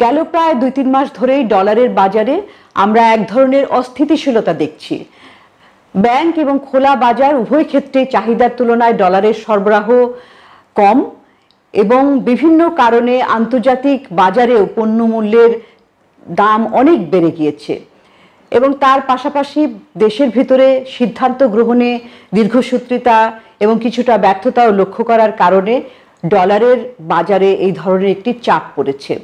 গেল প্রায় দুই তিন মাস ধরেই ডলারের বাজারে আমরা এক ধরনের অস্থিতিশীলতা দেখছি ব্যাংক এবং খোলা বাজার উভয় ক্ষেত্রে চাহিদার তুলনায় ডলারের সরবরাহ কম এবং বিভিন্ন কারণে আন্তর্জাতিক বাজারে পণ্যমূল্যের দাম অনেক বেড়ে গিয়েছে এবং তার পাশাপাশি দেশের ভিতরে সিদ্ধান্ত গ্রহণে দীর্ঘসূত্রিতা এবং কিছুটা ব্যর্থতাও লক্ষ্য করার কারণে ডলারের বাজারে এই ধরনের একটি চাপ পড়েছে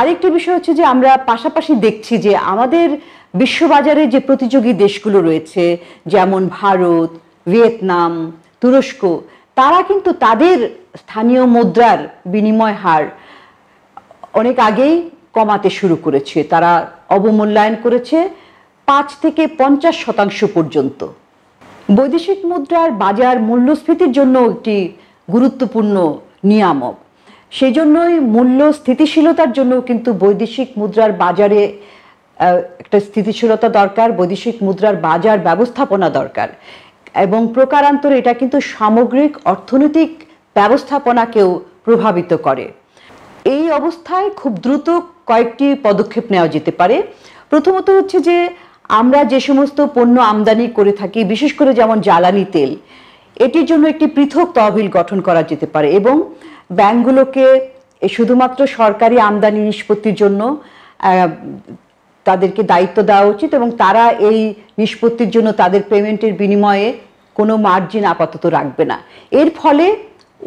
আরেকটি বিষয় হচ্ছে যে আমরা পাশাপাশি দেখছি যে আমাদের বিশ্ববাজারে যে প্রতিযোগী দেশগুলো রয়েছে যেমন ভারত ভিয়েতনাম তুরস্ক তারা কিন্তু তাদের স্থানীয় মুদ্রার বিনিময় হার অনেক আগেই কমাতে শুরু করেছে তারা অবমূল্যায়ন করেছে পাঁচ থেকে পঞ্চাশ শতাংশ পর্যন্ত বৈদেশিক মুদ্রার বাজার মূল্যস্ফীতির জন্য একটি গুরুত্বপূর্ণ নিয়ামক সেজন্যই মূল্য স্থিতিশীলতার জন্য কিন্তু বৈদেশিক মুদ্রার বাজারে একটা স্থিতিশীলতা দরকার বৈদেশিক মুদ্রার বাজার ব্যবস্থাপনা দরকার এবং প্রকারান্তরে এটা কিন্তু সামগ্রিক অর্থনৈতিক ব্যবস্থাপনাকেও প্রভাবিত করে এই অবস্থায় খুব দ্রুত কয়েকটি পদক্ষেপ নেওয়া যেতে পারে প্রথমত হচ্ছে যে আমরা যে সমস্ত পণ্য আমদানি করে থাকি বিশেষ করে যেমন জ্বালানি তেল এটির জন্য একটি পৃথক তহবিল গঠন করা যেতে পারে এবং ব্যাংকগুলোকে শুধুমাত্র সরকারি আমদানি নিষ্পত্তির জন্য তাদেরকে দায়িত্ব দেওয়া উচিত এবং তারা এই নিষ্পত্তির জন্য তাদের পেমেন্টের বিনিময়ে কোনো মার্জিন আপাতত রাখবে না এর ফলে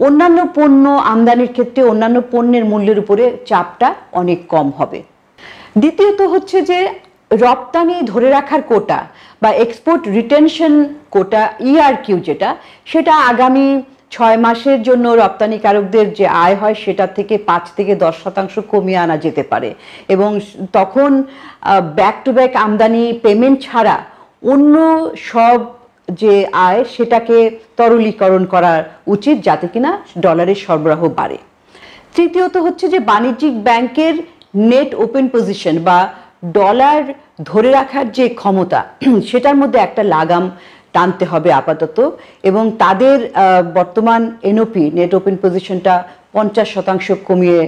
অন্যান্য পণ্য আমদানির ক্ষেত্রে অন্যান্য পণ্যের মূল্যের উপরে চাপটা অনেক কম হবে দ্বিতীয়ত হচ্ছে যে রপ্তানি ধরে রাখার কোটা বা export retention quota Q e যেটা সেটা আগামী ছয় মাসের জন্য রপ্তানিকারকদের যে আয় হয় সেটা থেকে পাঁচ থেকে দশ শতাংশ কমিয়ে আনা যেতে পারে এবং তখন ব্যাক টু ব্যাক আমদানি পেমেন্ট ছাড়া অন্য সব যে আয় সেটাকে তরলীকরণ করা উচিত যাতে কিনা ডলারের সরবরাহ বাড়ে তৃতীয়ত হচ্ছে যে বাণিজ্যিক ব্যাংকের নেট ওপেন পজিশন বা ডলার ধরে রাখার যে ক্ষমতা সেটার মধ্যে একটা লাগাম টানতে হবে আপাতত এবং তাদের বর্তমান এনওপি নেট ওপেন পজিশনটা পঞ্চাশ শতাংশ কমিয়ে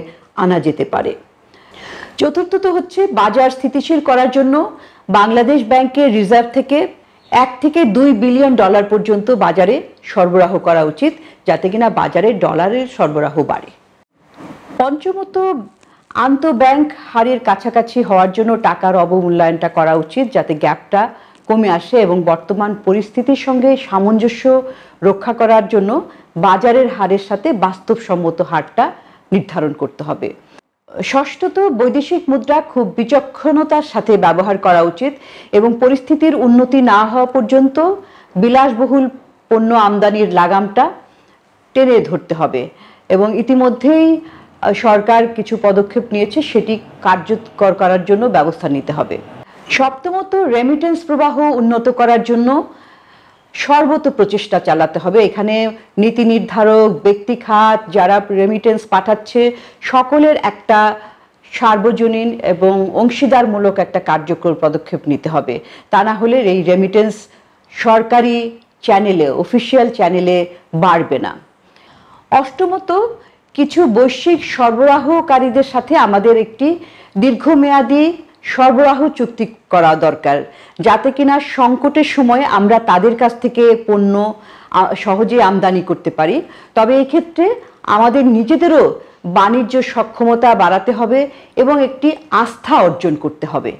আনা যেতে পারে চতুর্থত হচ্ছে বাজার স্থিতিশীল করার জন্য বাংলাদেশ ব্যাংকের রিজার্ভ থেকে এক থেকে দুই বিলিয়ন ডলার পর্যন্ত বাজারে সরবরাহ করা উচিত যাতে কিনা বাজারে ডলারের সরবরাহ বাড়ে পঞ্চমত আন্তঃব্যাংক হারের কাছাকাছি হওয়ার জন্য টাকার অবমূল্যায়নটা করা উচিত যাতে গ্যাপটা কমে আসে এবং বর্তমান পরিস্থিতির সঙ্গে সামঞ্জস্য রক্ষা করার জন্য বাজারের হারের সাথে বাস্তবসম্মত হারটা নির্ধারণ করতে হবে ষষ্ঠত বৈদেশিক মুদ্রা খুব বিচক্ষণতার সাথে ব্যবহার করা উচিত এবং পরিস্থিতির উন্নতি না হওয়া পর্যন্ত বিলাসবহুল পণ্য আমদানির লাগামটা টেনে ধরতে হবে এবং ইতিমধ্যেই সরকার কিছু পদক্ষেপ নিয়েছে সেটি কার্যকর করার জন্য ব্যবস্থা নিতে হবে সপ্তমত রেমিটেন্স প্রবাহ উন্নত করার জন্য সর্বত প্রচেষ্টা চালাতে হবে এখানে নীতি নির্ধারক ব্যক্তি খাত যারা রেমিটেন্স পাঠাচ্ছে সকলের একটা সার্বজনীন এবং অংশীদারমূলক একটা কার্যকর পদক্ষেপ নিতে হবে তা না হলে এই রেমিটেন্স সরকারি চ্যানেলে অফিসিয়াল চ্যানেলে বাড়বে না অষ্টমত কিছু বৈশ্বিক সরবরাহকারীদের সাথে আমাদের একটি দীর্ঘমেয়াদী সরবরাহ চুক্তি করা দরকার যাতে কিনা সংকটের সময় আমরা তাদের কাছ থেকে পণ্য সহজে আমদানি করতে পারি তবে এক্ষেত্রে আমাদের নিজেদেরও বাণিজ্য সক্ষমতা বাড়াতে হবে এবং একটি আস্থা অর্জন করতে হবে